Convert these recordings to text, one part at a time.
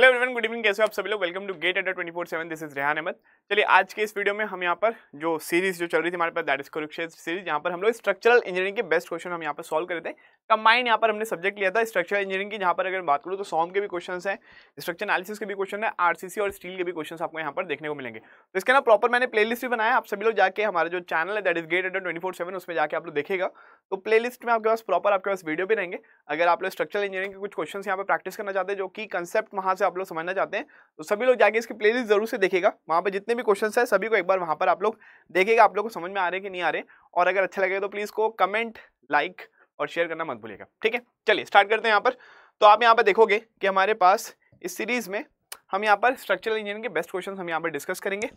hello everyone good evening कैसे हो आप सभी लोग वेलकम टू गेट अंडर twenty four seven this is Rehan Ahmed चलिए आज के इस वीडियो में हम यहाँ पर जो सीरीज जो चल रही थी हमारे पास दैट इज कुरुक्षेत्र सीरीज यहाँ पर हम लोग स्ट्रक्चरल इंजीनियरिंग के बेस्ट क्वेश्चन हम यहाँ पर सॉल्व कर रहे थे कंबाइंड यहाँ पर हमने सब्जेक्ट लिया था स्ट्रक्चर इंजीनियरिंग की जहाँ पर अगर बात करूँ तो सॉम के भी क्वेश्चन हैं स्ट्रक्चर एनालिसिस के भी क्वेश्चन है आरसीसी और स्टील के भी क्वेश्चन आपको यहाँ पर देखने को मिलेंगे तो इसके ना प्रॉपर मैंने प्ले भी बनाया आप सभी लोग जाकर हमारे जो चैनल है that is GATE Adda twenty four seven उसमें जाकर आप लोग देखेगा तो प्ले में आपके पास प्रॉपर आपके पास वीडियो भी रहेंगे अगर आप लोग स्ट्रक्चर इंजीनियरिंग के कुछ क्वेश्चन यहाँ पर प्रैक्टिस करना चाहते हैं जो कि कंसेप्ट वहाँ से आप लोग समझना चाहते हैं तो सभी लोग जाके इसकी प्ले जरूर से देखेगा वहाँ पर जितने भी क्वेश्चन है सभी को एक बार वहाँ पर आप लोग देखेगा आप लोग को समझ में आ रहे कि नहीं आ रहे और अगर अच्छा लगे तो प्लीज़ को कमेंट लाइक और शेयर करना मत भूलिएगा ठीक है चलिए स्टार्ट करते हैं यहाँ पर तो आप यहाँ पर देखोगे कि हमारे पास इस सीरीज़ में हम यहाँ पर स्ट्रक्चरल इंजीनियरिंग के बेस्ट क्वेश्चन हम यहाँ पर डिस्कस करेंगे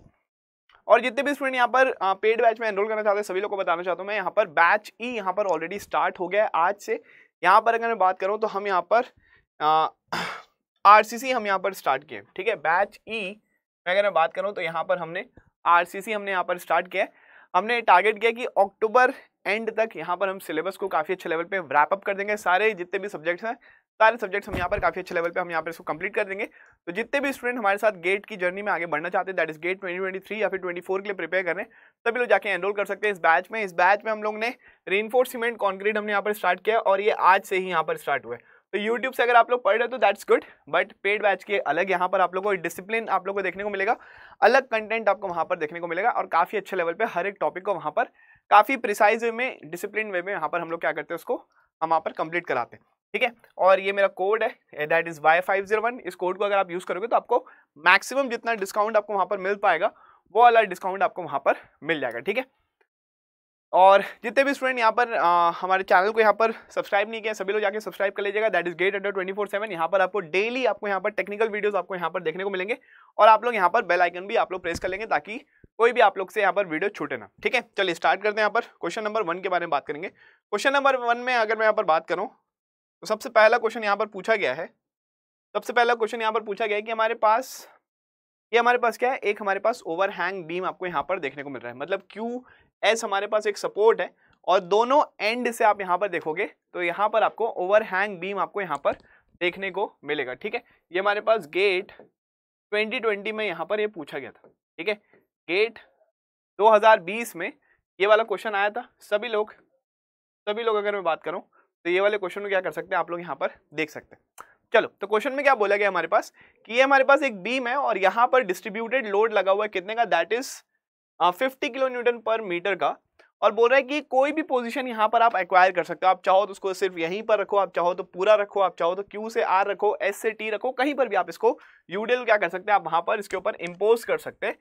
और जितने भी स्टूडेंट यहाँ पर पेड बैच में एनरोल करना चाहते हैं सभी लोग को बताना चाहता हूँ मैं यहाँ पर बैच ई e यहाँ पर ऑलरेडी स्टार्ट हो गया है आज से यहाँ पर अगर मैं बात करूँ तो हम यहाँ पर आर हम यहाँ पर स्टार्ट किए ठीक है बैच ई मैं अगर मैं बात करूँ तो यहाँ पर हमने आर हमने यहाँ पर स्टार्ट किया है हमने टारगेट किया कि अक्टूबर एंड तक यहाँ पर हम सिलेबस को काफ़ी अच्छे लेवल पे रैप अप कर देंगे सारे जितने भी सब्जेक्ट्स हैं सारे सब्जेक्ट्स हम यहाँ पर काफ़ी अच्छे लेवल पे हम यहाँ पर इसको कंप्लीट कर देंगे तो जितने भी स्टूडेंट हमारे साथ गेट की जर्नी में आगे बढ़ना चाहते हैं दैट इज गेट ट्वेंटी या फिर ट्वेंटी के लिए प्रिपेयर करें तभी लोग जाके एनरोल कर सकते हैं इस बैच में इस बैच में हम लोग ने रेनफोर्स सीमेंट कॉन्क्रीट हमने यहाँ पर स्टार्ट किया और ये आज से ही यहाँ पर स्टार्ट हुआ है तो यूट्यूब से अगर आप लोग पढ़ रहे हो तो that's good but paid batch के अलग यहाँ पर आप लोगों को डिसिप्लिन आप लोग को देखने को मिलेगा अलग कंटेंट आपको वहाँ पर देखने को मिलेगा और काफ़ी अच्छे लेवल पर हर एक टॉपिक को वहाँ पर काफ़ी प्रिसाइज वे में डिसिप्लिन वे में यहाँ पर हम लोग क्या करते हैं उसको हम वहाँ पर कंप्लीट कराते हैं ठीक है और ये मेरा कोड है that is Y five zero one इस कोड को अगर आप यूज़ करोगे तो आपको मैक्सिमम जितना डिस्काउंट आपको वहाँ पर मिल पाएगा वो वाला डिस्काउंट आपको वहाँ पर मिल जाएगा ठीक है और जितने भी स्टूडेंट यहाँ पर आ, हमारे चैनल को यहाँ पर सब्सक्राइब नहीं किया सभी लोग जाके सब्सक्राइब कर लीजिएगा दैट इज गेट अंडर ट्वेंटी फोर सेवन यहाँ पर आपको डेली आपको यहाँ पर टेक्निकल वीडियोस आपको यहाँ पर देखने को मिलेंगे और आप लोग यहाँ पर बेल आइकन भी आप लोग प्रेस कर लेंगे ताकि कोई भी आप लोग से यहाँ पर वीडियो छूटे ना ठीक है चलिए स्टार्ट करते हैं यहाँ पर क्वेश्चन नंबर वन के बारे में बात करेंगे क्वेश्चन नंबर वन में अगर मैं यहाँ पर बात करूँ तो सबसे पहला क्वेश्चन यहाँ पर पूछा गया है सबसे पहला क्वेश्चन यहाँ पर पूछा गया है कि हमारे पास ये हमारे पास क्या है एक हमारे पास ओवरहैंग बीम आपको यहाँ पर देखने को मिल रहा है मतलब क्यू एस हमारे पास एक सपोर्ट है और दोनों एंड से आप यहाँ पर देखोगे तो यहाँ पर आपको ओवरहैंग बीम आपको यहाँ पर देखने को मिलेगा ठीक है ये हमारे पास गेट 2020 में यहाँ पर ये यह पूछा गया था ठीक है गेट 2020 में ये वाला क्वेश्चन आया था सभी लोग सभी लोग अगर मैं बात करूँ तो ये वाले क्वेश्चन में क्या कर सकते हैं आप लोग यहाँ पर देख सकते हैं चलो तो क्वेश्चन में क्या बोला गया हमारे पास कि ये हमारे पास एक बीम है और यहाँ पर डिस्ट्रीब्यूटेड लोड लगा हुआ है कितने का that is fifty kilo newton per metre का और बोल रहा है कि कोई भी पोजीशन यहाँ पर आप एक्वायर कर सकते हो आप चाहो तो उसको सिर्फ यहीं पर रखो आप चाहो तो पूरा रखो आप चाहो तो क्यू से आर रखो एस से टी रखो कहीं पर भी आप इसको यूडेल क्या कर सकते हैं आप वहाँ पर इसके ऊपर इम्पोज कर सकते हैं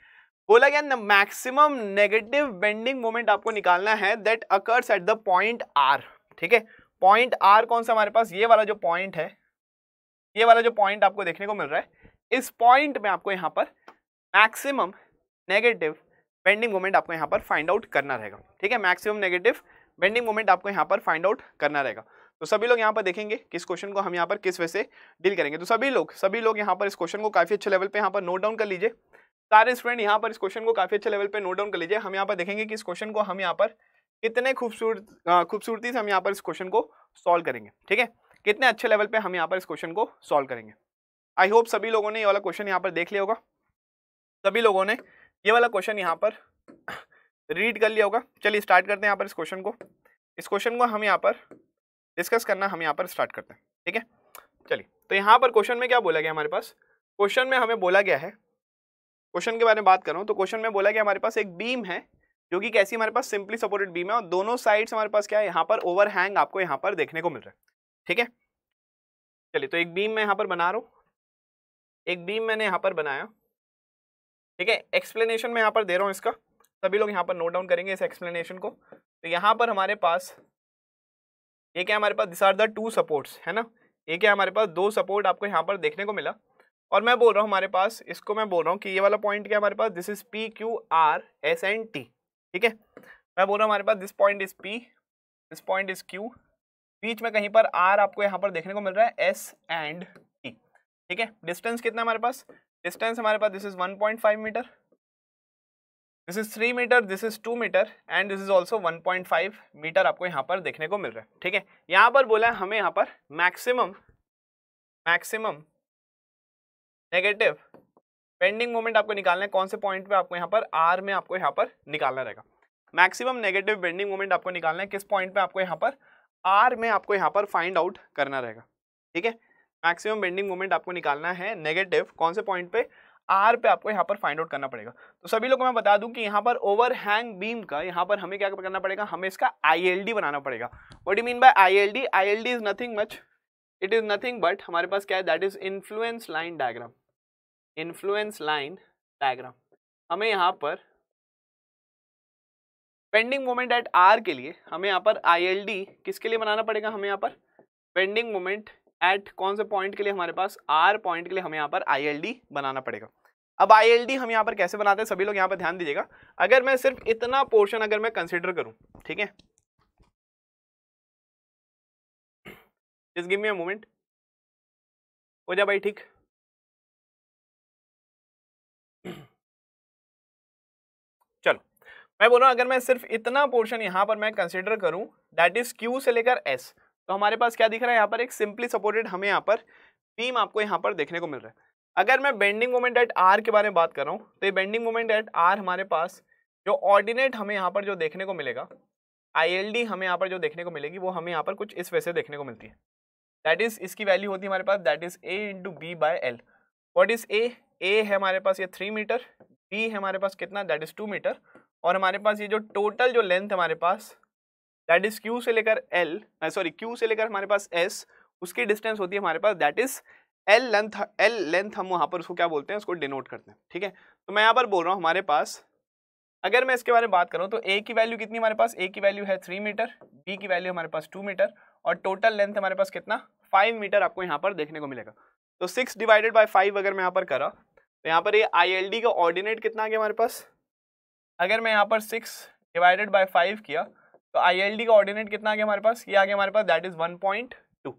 बोला गया ना मैक्सिमम नेगेटिव बेंडिंग मोमेंट आपको निकालना है that occurs at the point R ठीक है पॉइंट आर कौन सा हमारे पास ये वाला जो पॉइंट है ये वाला जो पॉइंट आपको देखने को मिल रहा है इस पॉइंट में आपको यहाँ पर मैक्सिमम नेगेटिव बेंडिंग मोमेंट आपको यहाँ पर फाइंड आउट करना रहेगा ठीक है मैक्सिमम नेगेटिव बेंडिंग मोमेंट आपको यहाँ पर फाइंड आउट करना रहेगा तो सभी लोग यहाँ पर देखेंगे किस क्वेश्चन को हम यहाँ पर किस वजह से डील करेंगे तो सभी लोग सभी लोग यहाँ पर इस क्वेश्चन को काफ़ी अच्छे लेवल पे यहाँ पर नोट डाउन कर लीजिए सारे स्टूडेंट यहाँ पर इस क्वेश्चन को काफ़ी अच्छे लेवल पे नोट डाउन कर लीजिए हम यहाँ पर देखेंगे कि इस क्वेश्चन को हम यहाँ पर कितने खूबसूरत खूबसूरती से हम यहाँ पर इस क्वेश्चन को सॉल्व करेंगे ठीक है कितने अच्छे लेवल पे हम यहाँ पर इस क्वेश्चन को सॉल्व करेंगे आई होप सभी लोगों ने ये वाला क्वेश्चन यहाँ पर देख लिया होगा सभी लोगों ने ये वाला क्वेश्चन यहाँ पर रीड कर लिया होगा चलिए स्टार्ट करते हैं यहाँ पर इस क्वेश्चन को इस क्वेश्चन को हम यहाँ पर डिस्कस करना हम यहाँ पर स्टार्ट करते हैं ठीक है चलिए तो यहाँ पर क्वेश्चन में क्या बोला गया हमारे पास क्वेश्चन में हमें बोला गया है क्वेश्चन के बारे में बात करूँ तो क्वेश्चन में बोला कि हमारे पास एक बीम है जो कि कैसी हमारे पास सिंपली सपोर्टेड बीम है और दोनों साइड्स हमारे पास क्या है यहाँ पर हैंग आपको यहाँ पर देखने को मिल रहा है ठीक है चलिए तो एक बीम मैं यहाँ पर बना रहा हूँ एक बीम मैंने यहाँ पर बनाया ठीक है एक्सप्लेनेशन मैं यहाँ पर दे रहा हूँ इसका सभी लोग यहाँ पर नोट डाउन करेंगे इस एक्सप्लेनेशन को तो यहाँ पर हमारे पास ये क्या हमारे पास this are the two supports है ना ये क्या हमारे पास दो सपोर्ट आपको यहाँ पर देखने को मिला और मैं बोल रहा हूँ हमारे पास इसको मैं बोल रहा हूँ कि ये वाला पॉइंट क्या हमारे पास this is P Q R S and T ठीक है मैं बोल रहा हूँ हमारे पास this point is P this point is Q बीच में कहीं पर आर आपको यहाँ पर देखने को मिल रहा है एस एंड टी ठीक है डिस्टेंस कितना हमारे पास डिस्टेंस हमारे पास this is one point five metre this is three metre this is two metre and this is also one point five metre आपको यहाँ पर देखने को मिल रहा है ठीक है यहाँ पर बोला है हमें यहाँ पर maximum maximum negative bending moment आपको निकालना है कौन से पॉइंट पे आपको यहाँ पर आर में आपको यहाँ पर निकालना रहेगा मैक्सिमम नेगेटिव बेंडिंग मोमेंट आपको निकालना है किस पॉइंट पे आपको यहाँ पर आर में आपको यहाँ पर फाइंड आउट करना रहेगा ठीक है मैक्सिमम बेंडिंग मोमेंट आपको निकालना है नेगेटिव कौन से पॉइंट पे आर पे आपको यहाँ पर फाइंड आउट करना पड़ेगा तो सभी लोगों को मैं बता दूं कि यहाँ पर ओवरहैंग बीम का यहाँ पर हमें क्या करना पड़ेगा हमें इसका आई बनाना पड़ेगा what you mean by L D is nothing much it is nothing but हमारे पास क्या है that is influence line diagram influence line diagram हमें यहाँ पर पेंडिंग मोमेंट एट आर के लिए हमें यहाँ पर आई किसके लिए बनाना पड़ेगा हमें यहाँ पर पेंडिंग मोमेंट एट कौन से पॉइंट के लिए हमारे पास आर पॉइंट के लिए हमें यहाँ पर आई बनाना पड़ेगा अब आई हम यहाँ पर कैसे बनाते हैं सभी लोग यहाँ पर ध्यान दीजिएगा अगर मैं सिर्फ इतना पोर्शन अगर मैं कंसिडर करूँ ठीक है just give me a moment हो जा भाई ठीक मैं बोल रहा हूँ अगर मैं सिर्फ इतना पोर्शन यहाँ पर मैं कंसिडर करूँ दैट इज क्यू से लेकर एस तो हमारे पास क्या दिख रहा है यहाँ पर एक सिंपली सपोर्टेड हमें यहाँ पर बीम आपको यहाँ पर देखने को मिल रहा है अगर मैं बेंडिंग मोमेंट एट आर के बारे में बात कर रहा हूँ तो ये बेंडिंग मोमेंट एट आर हमारे पास जो ऑर्डिनेट हमें यहाँ पर जो देखने को मिलेगा आई हमें यहाँ पर जो देखने को मिलेगी वो हमें यहाँ पर कुछ इस वैसे देखने को मिलती है दैट इज़ इसकी वैल्यू होती है हमारे पास that is A into B by L what is A A है हमारे पास ये थ्री मीटर बी है हमारे पास कितना दैट इज़ टू मीटर और हमारे पास ये जो टोटल जो लेंथ हमारे पास दैट इज क्यू से लेकर एल सॉरी क्यू से लेकर हमारे पास एस उसकी डिस्टेंस होती है हमारे पास that is L length L length हम वहाँ पर उसको क्या बोलते हैं उसको डिनोट करते हैं ठीक है तो मैं यहाँ पर बोल रहा हूँ हमारे पास अगर मैं इसके बारे में बात करूँ तो ए की वैल्यू कितनी हमारे पास ए की वैल्यू है थ्री मीटर बी की वैल्यू हमारे पास टू मीटर और टोटल लेंथ हमारे पास कितना फाइव मीटर आपको यहाँ पर देखने को मिलेगा तो सिक्स डिवाइडेड बाई फाइव अगर मैं यहाँ पर करा तो यहाँ पर ये आई एल डी का ऑर्डिनेट कितना आ गया हमारे पास अगर मैं यहाँ पर सिक्स डिवाइडेड बाई फाइव किया तो आई का ऑर्डिनेट कितना आ गया हमारे पास ये आ गया हमारे पास that is one point two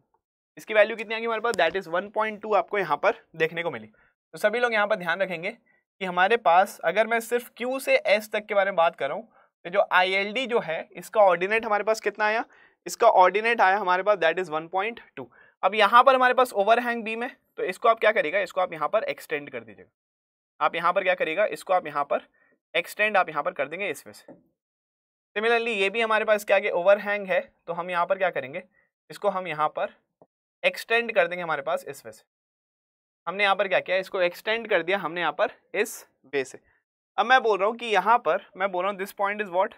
इसकी वैल्यू कितनी आ गई हमारे पास that is one point two आपको यहाँ पर देखने को मिली तो सभी लोग यहाँ पर ध्यान रखेंगे कि हमारे पास अगर मैं सिर्फ क्यू से एस तक के बारे में बात करूँ तो जो आई जो है इसका ऑर्डिनेट हमारे पास कितना आया इसका ऑर्डिनेट आया हमारे पास that is one point two अब यहाँ पर हमारे पास ओवरहैंग बीम है तो इसको आप क्या करिएगा इसको आप यहाँ पर एक्सटेंड कर दीजिएगा आप यहाँ पर क्या करिएगा इसको आप यहाँ पर एक्सटेंड आप यहाँ पर कर देंगे इसमें से सिमिलरली ये भी हमारे पास क्या आगे ओवरहैंग है तो हम यहाँ पर क्या करेंगे इसको हम यहाँ पर एक्सटेंड कर देंगे हमारे पास इस वे से हमने यहाँ पर क्या किया इसको एक्सटेंड कर दिया हमने यहाँ पर इस वे से अब मैं बोल रहा हूँ कि यहाँ पर मैं बोल रहा हूँ दिस पॉइंट इज़ वॉट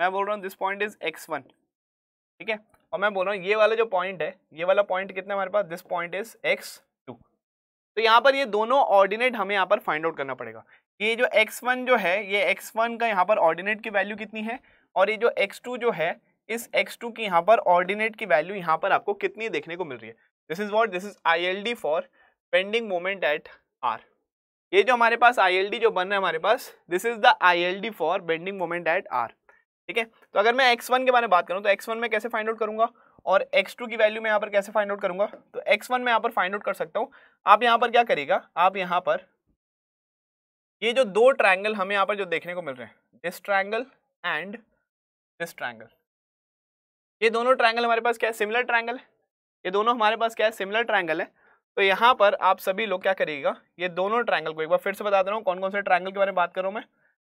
मैं बोल रहा हूँ this point is X one ठीक है और मैं बोल रहा हूँ ये वाला जो पॉइंट है ये वाला पॉइंट कितना हमारे पास this point is X two तो यहाँ पर ये दोनों ऑर्डिनेट हमें यहाँ पर फाइंड आउट करना पड़ेगा ये जो x1 जो है ये x1 का यहाँ पर ऑर्डिनेट की वैल्यू कितनी है और ये जो x2 जो है इस x2 की यहाँ पर ऑर्डिनेट की वैल्यू यहाँ पर आपको कितनी देखने को मिल रही है this is what this is I L D for bending moment at R ये जो हमारे पास आई एल डी जो बन रहा है हमारे पास this is the I L D for bending moment at R ठीक है तो अगर मैं वन के बारे में बात करूँ तो वन में कैसे फाइंड आउट करूँगा और x2 की वैल्यू मैं यहाँ पर कैसे फाइंड आउट करूँगा तो x1 मैं यहाँ पर फाइंड आउट कर सकता हूँ आप यहाँ पर क्या करेगा आप यहाँ पर ये जो दो ट्राइंगल हमें यहाँ पर जो देखने को मिल रहे हैं this triangle and this triangle ये दोनों ट्राइंगल हमारे पास क्या है सिमिलर ट्राइंगल है ये दोनों हमारे पास क्या है सिमिलर ट्राइंगल है तो यहाँ पर आप सभी लोग क्या करिएगा ये दोनों ट्राइंगल को एक बार फिर से बता दे रहा हूँ कौन कौन से ट्राइंगल के बारे में बात कर रहा हूँ मैं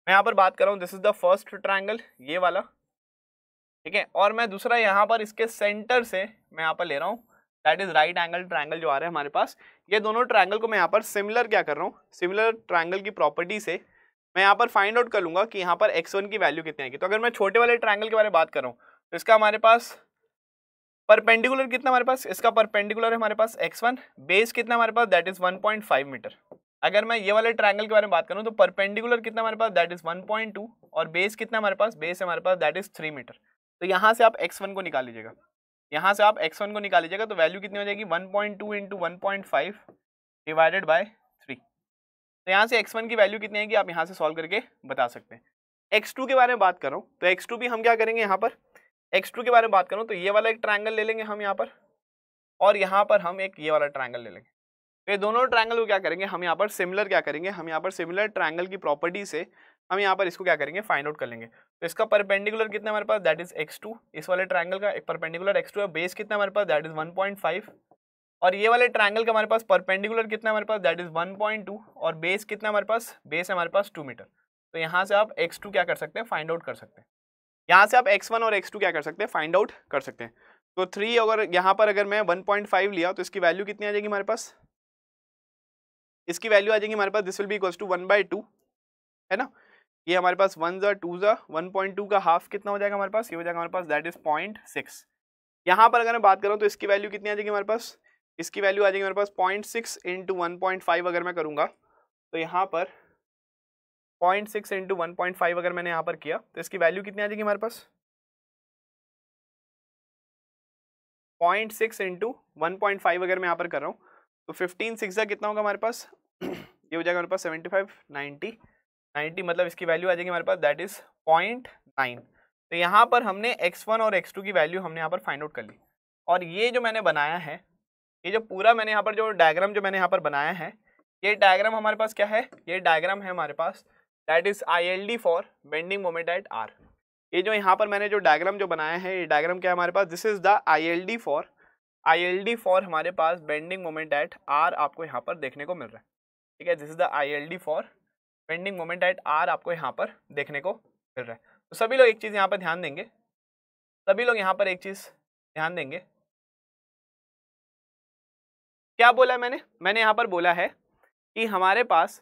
मैं यहाँ पर बात कर रहा हूँ this is the first triangle ये वाला ठीक है और मैं दूसरा यहाँ पर इसके सेंटर से मैं यहाँ पर ले रहा हूँ that is right angle triangle जो आ रहे हैं हमारे पास ये दोनों ट्राइंगल को मैं यहाँ पर सिमिलर क्या कर रहा हूँ सिमिलर ट्राइंगल की प्रॉपर्टी से मैं यहाँ पर फाइंड आउट कर लूँगा कि यहाँ पर एक्स वन की वैल्यू कितनी आएगी तो अगर मैं छोटे वाले ट्राइंगल के बारे में बात कर रहा हूँ तो इसका हमारे पास परपेंडिकुलर कितना हमारे पास इसका परपेंडिकुलर है हमारे पास एक्स वन बेस कितना हमारे पास that is one point five metre अगर मैं ये वाले ट्रायंगल के बारे में बात करूँ तो परपेंडिकुलर कितना हमारे पास that is one point two और बेस कितना हमारे पास बेस हमारे पास दैट इज थ्री मीटर तो यहाँ से आप एक्स वन को निकाल लीजिएगा यहाँ से आप एक्स वन को निकाल लीजिएगा तो वैल्यू कितनी हो जाएगी one point two into one point five divided by three तो यहाँ से एक्स वन की वैल्यू कितनी आएगी आप यहाँ से सॉल्व करके बता सकते हैं एक्स टू के बारे में बात कर तो एक्स टू भी हम क्या करेंगे यहाँ पर एक्स टू के बारे में बात कर तो ये वाला एक ट्राइंगल ले लेंगे हम यहाँ पर और यहाँ पर हम एक ये वाला ट्राइंगल ले लेंगे तो ये दोनों ट्राइंगल को क्या करेंगे हम यहाँ पर सिमिलर क्या करेंगे हम यहाँ पर सिमिलर ट्राइंगल की प्रॉपर्टी से हम यहाँ पर इसको क्या करेंगे फाइंड आउट कर लेंगे तो इसका परपेंडिकुलर कितना हमारे पास दैट इज एक्स टू इस वाले ट्राइंगल का एक परपेंडिकुलर एक्स टू है बेस कितना हमारे पास that is one point five और ये वाले ट्राइंगल का हमारे पास परपेंडिकुलर कितना हमारे पास that is one point two और बेस कितना हमारे पास बेस हमारे पास टू मीटर तो यहाँ से आप एक्स टू क्या कर सकते हैं फाइंड आउट कर सकते हैं यहाँ से आप एक्स वन और एक्स टू क्या कर सकते हैं फाइंड आउट कर सकते हैं तो थ्री अगर यहाँ पर अगर मैं वन पॉइंट फाइव लिया तो इसकी वैल्यू कितनी आ जाएगी हमारे पास इसकी वैल्यू आ जाएगी हमारे पास this will be equals to one by two है ना ये हमारे पास वन ज़ा टू ज़ा वन पॉइंट टू का हाफ कितना हो जाएगा हमारे पास ये हो जाएगा हमारे पास दैट इज़ पॉइंट सिक्स यहाँ पर अगर मैं बात करूँ तो इसकी वैल्यू कितनी आ जाएगी हमारे पास इसकी वैल्यू आ जाएगी मेरे पास point six into one point five अगर मैं करूँगा तो यहाँ पर point six into one point five अगर मैंने यहाँ पर किया तो इसकी वैल्यू कितनी आ जाएगी हमारे पास point six into one point five अगर मैं यहाँ पर कर रहा हूँ तो फिफ्टीन सिक्स कितना होगा हमारे पास ये हो जाएगा हमारे पास सेवेंटी फाइव नाइन्टी 90 मतलब इसकी वैल्यू आ जाएगी हमारे पास दैट इज़ पॉइंट नाइन तो यहाँ पर हमने एक्स वन और एक्स टू की वैल्यू हमने यहाँ पर फाइंड आउट कर ली और ये जो मैंने बनाया है ये जो पूरा मैंने यहाँ पर जो डायग्राम जो मैंने यहाँ पर बनाया है ये डायग्राम हमारे पास क्या है ये डायग्राम है हमारे पास that is I L D for bending moment at R ये जो यहाँ पर मैंने जो डायग्राम जो बनाया है ये डायग्राम क्या है हमारे पास this is the I L D for I L D for हमारे पास बेंडिंग मोमेंट एट आर आपको यहाँ पर देखने को मिल रहा है ठीक है this is the I L D for bending moment at R आपको यहाँ पर देखने को मिल रहा है तो सभी लोग एक चीज़ यहाँ पर ध्यान देंगे सभी लोग यहाँ पर एक चीज़ ध्यान देंगे क्या बोला मैंने मैंने यहाँ पर बोला है कि हमारे पास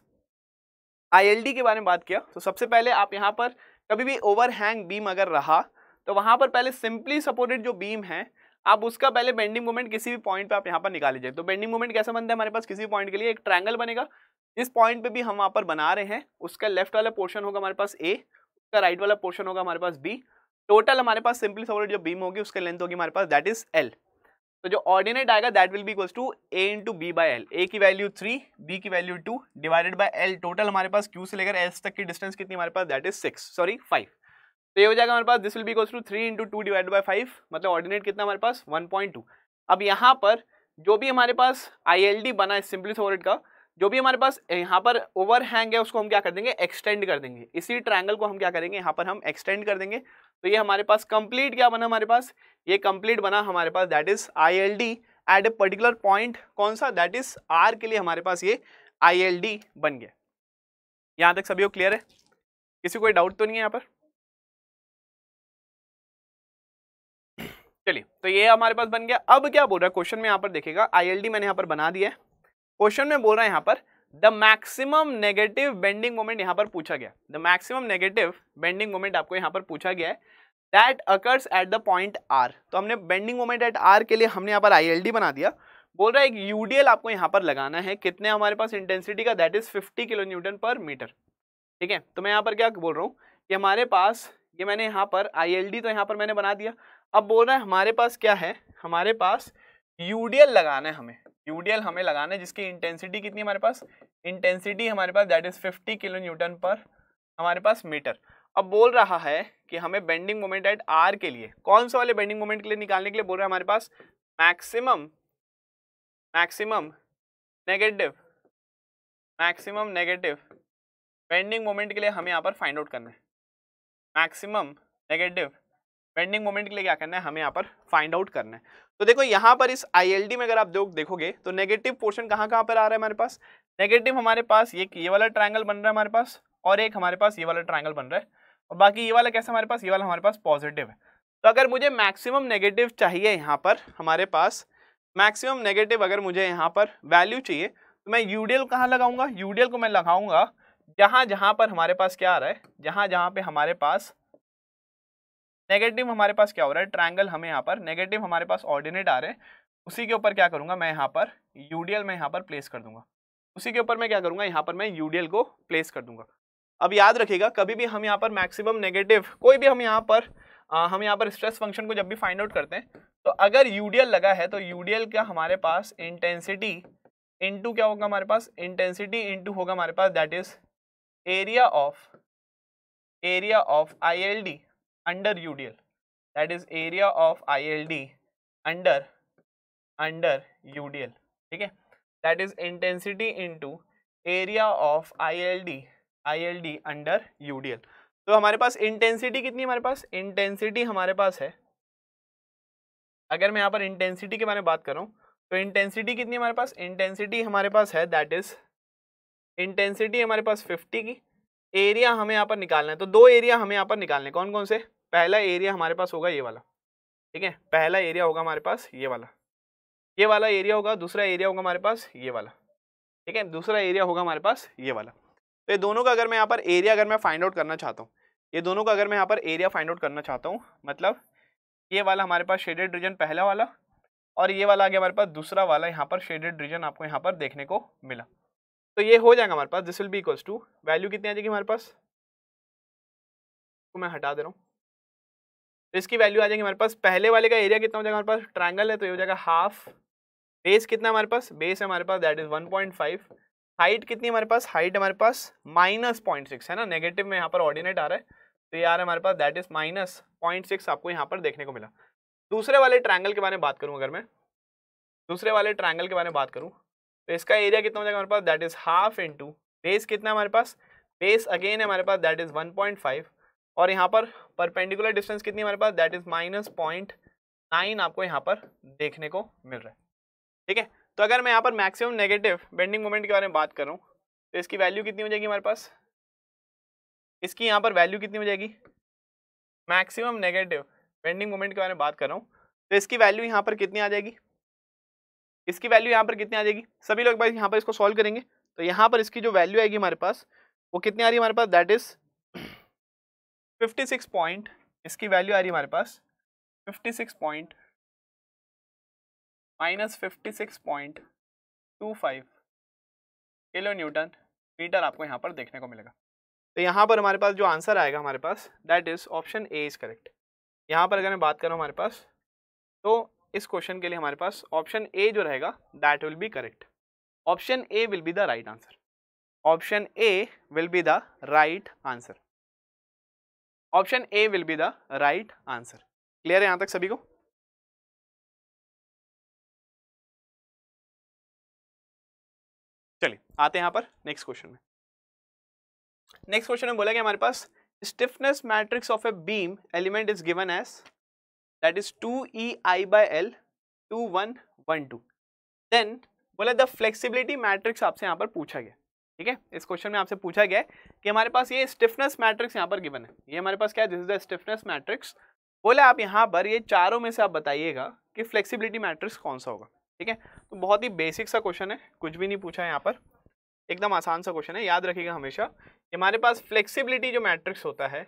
आईएलडी के बारे में बात किया तो सबसे पहले आप यहाँ पर कभी भी ओवरहैंग बीम अगर रहा तो वहाँ पर पहले सिंपली सपोर्टेड जो बीम है आप उसका पहले बेंडिंग मोमेंट किसी भी पॉइंट पे आप यहाँ पर निकाल लीजिए तो बेंडिंग मोमेंट कैसा बनता है हमारे पास किसी भी पॉइंट के लिए एक ट्रायंगल बनेगा इस पॉइंट पे भी हम वहाँ पर बना रहे हैं उसका लेफ्ट वाला पोर्शन होगा हमारे पास ए उसका राइट वाला पोर्शन होगा हमारे पास बी टोटल हमारे पास सिंपली सॉलिड जो बीम होगी उसका लेंथ होगी हमारे पास दैट इज एल तो जो ऑर्डिनेट आएगा that will be equals to A into B by L A की वैल्यू थ्री बी की value two divided by L total हमारे पास क्यू से लेकर एस तक की डिस्टेंस कितनी हमारे पास that is six sorry five तो ये हो जाएगा हमारे पास this will be equals to three into two divide by five मतलब ऑर्डिनेट कितना हमारे पास वन पॉइंट टू अब यहाँ पर जो भी हमारे पास आई एल डी बना है सिंपली सॉलिड का जो भी हमारे पास यहाँ पर ओवर हैंग है उसको हम क्या कर देंगे एक्सटेंड कर देंगे इसी ट्रायंगल को हम क्या करेंगे यहाँ पर हम एक्सटेंड कर देंगे तो ये हमारे पास कंप्लीट क्या बना हमारे पास ये कंप्लीट बना हमारे पास that is I L D at a particular point कौन सा दैट इज आर के लिए हमारे पास ये आई एल डी बन गया यहाँ तक सभी को क्लियर है किसी कोई डाउट तो नहीं है यहाँ पर चलिए तो ये हमारे पास बन गया अब क्या बोल रहा है क्वेश्चन में यहाँ पर देखेगा डी मैंने यहाँ पर बना दिया है क्वेश्चन में बोल रहा है यहाँ पर the maximum negative bending moment यहाँ पर पूछा गया the maximum negative bending moment आपको यहाँ पर पूछा गया है that occurs at the point R तो हमने बेंडिंग मोमेंट एट आर के लिए हमने यहाँ पर आई बना दिया बोल रहा है एक यूडीएल आपको यहाँ पर लगाना है कितने हमारे पास इंटेंसिटी का that is fifty kilo newton per metre ठीक है तो मैं यहाँ पर क्या बोल रहा हूँ कि हमारे पास ये मैंने यहाँ पर आई तो यहाँ पर मैंने बना दिया अब बोल रहा है हमारे पास क्या है हमारे पास यूडीएल लगाना है हमें यूडीएल हमें लगाना है जिसकी इंटेंसिटी कितनी हमारे पास इंटेंसिटी हमारे पास that is fifty kilo newton per हमारे पास मीटर अब बोल रहा है कि हमें बेंडिंग मोमेंट एट आर के लिए कौन से वाले बेंडिंग मोमेंट के लिए निकालने के लिए बोल रहे हैं हमारे पास maximum maximum negative maximum negative bending moment के लिए हमें यहाँ पर फाइंड आउट करना है मैक्सिमम नेगेटिव बेंडिंग मोमेंट के लिए क्या करना है हमें यहाँ पर फाइंड आउट करना है तो देखो यहाँ पर इस आई में अगर आप देखोगे तो नेगेटिव पोर्शन कहाँ कहाँ पर आ रहा है हमारे पास नेगेटिव हमारे पास ये ये वाला ट्राइंगल बन रहा है हमारे पास और एक हमारे पास ये वाला ट्राइंगल बन रहा है और बाकी ये वाला कैसा हमारे पास ये वाला हमारे पास पॉजिटिव है तो अगर मुझे मैक्सिमम नेगेटिव चाहिए यहाँ पर हमारे पास मैक्सिमम नेगेटिव अगर मुझे यहाँ पर वैल्यू चाहिए तो मैं यूडीएल कहाँ लगाऊंगा यूडीएल को मैं लगाऊंगा जहाँ जहाँ पर हमारे पास क्या आ रहा है जहाँ जहाँ पे हमारे पास नेगेटिव हमारे पास क्या हो रहा है ट्राइंगल हमें यहाँ पर नेगेटिव हमारे पास ऑर्डिनेट आ रहे हैं उसी के ऊपर क्या करूँगा मैं यहाँ पर यूडीएल में यहाँ पर प्लेस कर दूंगा उसी के ऊपर मैं क्या करूँगा यहाँ पर मैं यूडीएल को प्लेस कर दूंगा अब याद रखिएगा कभी भी हम यहाँ पर मैक्सिमम नेगेटिव कोई भी हम यहाँ पर आ, हम यहाँ पर स्ट्रेस फंक्शन को जब भी फाइंड आउट करते हैं तो अगर यूडीएल लगा है तो यूडीएल का हमारे पास इंटेंसिटी इंटू क्या होगा हमारे पास इंटेंसिटी इंटू होगा हमारे पास that is area of area of I L D under UDL that is area of ILD under under UDL ठीक है that is intensity into area of ILD ILD under UDL तो हमारे पास intensity कितनी हमारे पास इंटेंसिटी हमारे पास है अगर मैं यहाँ पर इंटेंसिटी के बारे में बात करूँ तो इंटेंसिटी कितनी हमारे पास इंटेंसिटी हमारे पास है दैट इज इंटेंसिटी हमारे पास 50 की एरिया हमें यहाँ पर निकालना है तो दो एरिया हमें यहाँ पर निकालने कौन कौन से पहला एरिया हमारे पास होगा ये वाला ठीक है पहला एरिया होगा हमारे पास ये वाला ये वाला एरिया होगा दूसरा एरिया होगा हमारे पास ये वाला ठीक है दूसरा एरिया होगा हमारे पास ये वाला तो ये दोनों का अगर मैं यहाँ पर एरिया अगर मैं फाइंड आउट करना चाहता हूँ ये दोनों का अगर मैं यहाँ पर एरिया फाइंड आउट करना चाहता हूँ मतलब ये वाला हमारे पास शेडेड रीजन पहला वाला और ये वाला आ गया हमारे पास दूसरा वाला यहाँ पर शेडेड रीजन आपको यहाँ पर देखने को मिला तो ये हो जाएगा हमारे पास this will be equals to value कितनी आ जाएगी हमारे पास तो मैं हटा दे रहा हूँ तो इसकी वैल्यू आ जाएगी हमारे पास पहले वाले का एरिया कितना हो जाएगा हमारे पास ट्राइंगल है तो ये हो जाएगा हाफ बेस कितना हमारे पास बेस है हमारे पास that is one point five height कितनी हमारे पास हाइट हमारे पास माइनस पॉइंट सिक्स है ना नेगेटिव में यहाँ पर ऑर्डिनेट आ रहा है तो ये आ है हमारे पास that is minus point six आपको यहाँ पर देखने को मिला दूसरे वाले ट्रायंगल के बारे में बात करूँ अगर मैं दूसरे वाले ट्रायंगल के बारे में बात करूँ तो इसका एरिया कितना हो जाएगा हमारे पास that is half into base कितना हमारे पास बेस अगेन है हमारे पास that is one point five और यहाँ पर परपेंडिकुलर डिस्टेंस कितनी हमारे पास that is minus point nine आपको यहाँ पर देखने को मिल रहा है ठीक है तो अगर मैं यहाँ पर मैक्सिमम नेगेटिव बेंडिंग मोमेंट के बारे में बात करूँ तो इसकी वैल्यू कितनी हो जाएगी हमारे पास इसकी यहाँ पर वैल्यू कितनी हो जाएगी मैक्सिमम नेगेटिव बेंडिंग मोमेंट के बारे में बात कर रहा हूँ तो इसकी वैल्यू तो यहाँ पर कितनी आ जाएगी इसकी वैल्यू यहाँ पर कितनी आ जाएगी सभी लोग यहाँ पर इसको सॉल्व करेंगे तो यहाँ पर इसकी जो वैल्यू आएगी हमारे पास वो कितनी आ रही है हमारे पास that is fifty six point इसकी वैल्यू आ रही है हमारे पास fifty six point minus fifty six point two five kilo newton metre आपको यहाँ पर देखने को मिलेगा तो यहाँ पर हमारे पास जो आंसर आएगा हमारे पास that is option A is correct यहाँ पर अगर मैं बात करूँ हमारे पास तो इस क्वेश्चन के लिए हमारे पास ऑप्शन ए जो रहेगा that will be correct option A will be the right answer option A will be the right answer option A will be the right answer clear है यहां तक सभी को चलिए आते हैं यहां पर नेक्स्ट क्वेश्चन में नेक्स्ट क्वेश्चन में बोला गया हमारे पास stiffness matrix of a beam element is given as that is two E I by L two one one two then बोला द फ्लेक्सिबिलिटी मैट्रिक्स आपसे यहां पर पूछा गया ठीक है इस क्वेश्चन में आपसे पूछा गया है कि हमारे पास ये स्टिफनेस मैट्रिक्स यहाँ पर गिवन है ये हमारे पास क्या है this is the stiffness matrix बोले आप यहाँ पर ये चारों में से आप बताइएगा कि फ्लेक्सिबिलिटी मैट्रिक्स कौन सा होगा ठीक है तो बहुत ही बेसिक सा क्वेश्चन है कुछ भी नहीं पूछा है यहाँ पर एकदम आसान सा क्वेश्चन है याद रखिएगा हमेशा कि हमारे पास फ्लेक्सिबिलिटी जो मैट्रिक्स होता है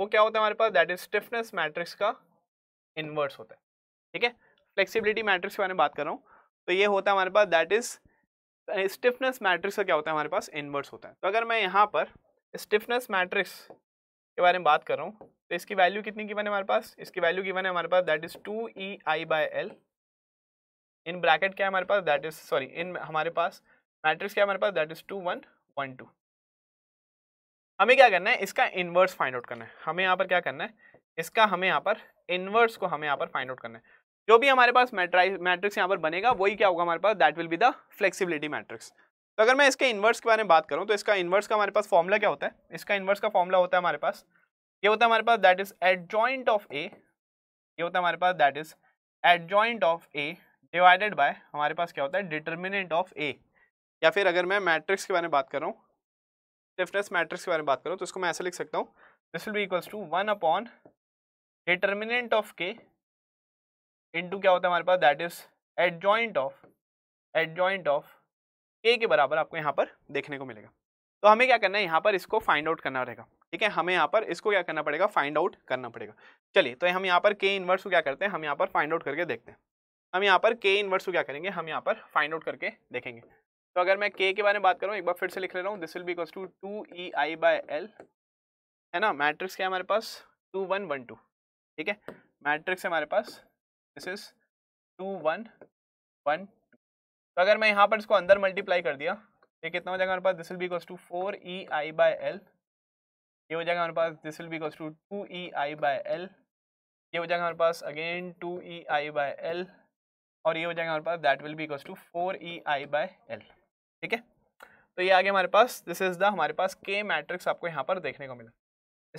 वो क्या होता है हमारे पास दैट इज स्टिफनेस मैट्रिक्स का इन्वर्स होता है ठीक है फ्लेक्सिबिलिटी मैट्रिक्स के बारे में बात कर रहा हूँ तो ये होता है हमारे पास दैट इज स्टिफनेस मैट्रिक्स का क्या होता है हमारे पास इनवर्स होता है तो अगर मैं यहाँ पर स्टिफनेस मैट्रिक्स के बारे में बात कर रहा हूँ तो इसकी वैल्यू कितनी की है हमारे पास इसकी वैल्यू की है हमारे पास that is two E I by L in bracket क्या है हमारे पास दैट इज सॉरी इन हमारे पास मैट्रिक्स क्या है हमारे पास that is two one one two हमें क्या करना है इसका इन्वर्स फाइंड आउट करना है हमें यहाँ पर क्या करना है इसका हमें यहाँ पर इन्वर्स को हमें यहाँ पर फाइंड आउट करना है जो भी हमारे पास मैट्रिक्स यहाँ पर बनेगा वही क्या होगा हमारे पास that will be the flexibility matrix तो अगर मैं इसके इन्वर्स के बारे में बात करूँ तो इसका इन्वर्स का हमारे पास फॉर्मूला क्या होता है इसका इन्वर्स का फॉर्मूला होता है हमारे पास ये होता है हमारे पास that is adjoint of A ये होता है हमारे पास that is adjoint of A divided by हमारे पास क्या होता है डिटर्मिनेंट ऑफ ए या फिर अगर मैं मैट्रिक्स के बारे में बात करूँ स्टिफनेस मैट्रिक्स के बारे में बात करूँ तो इसको मैं ऐसे लिख सकता हूँ this will be equals to one upon determinant of K into क्या होता है हमारे पास that is adjoint of adjoint of A के बराबर आपको यहाँ पर देखने को मिलेगा तो हमें क्या करना है यहाँ पर इसको फाइंड आउट करना रहेगा ठीक है हमें यहाँ पर इसको क्या करना पड़ेगा फाइंड आउट करना पड़ेगा चलिए तो हम यहाँ पर के इनवर्स को क्या करते हैं हम यहाँ पर फाइंड आउट करके देखते हैं हम यहाँ पर के इनवर्स को क्या करेंगे हम यहाँ पर फाइंड आउट करके देखेंगे तो अगर मैं के के बारे में बात करूँ एक बार फिर से लिख ले रहा हूँ this will because two two E I by L है ना मैट्रिक्स क्या है हमारे पास टू वन वन टू ठीक है मैट्रिक्स हमारे पास this is two one one तो अगर मैं यहाँ पर इसको अंदर मल्टीप्लाई कर दिया ये कितना हो जाएगा हमारे पास this will be equals to four E I by L ये हो जाएगा हमारे पास this will be equals to two E I by L ये हो जाएगा हमारे पास again two E I by L और ये हो जाएगा हमारे पास that will be equals to four E I by L ठीक है तो ये आगे हमारे पास दिस इज़ द हमारे पास के मैट्रिक्स आपको यहाँ पर देखने को मिला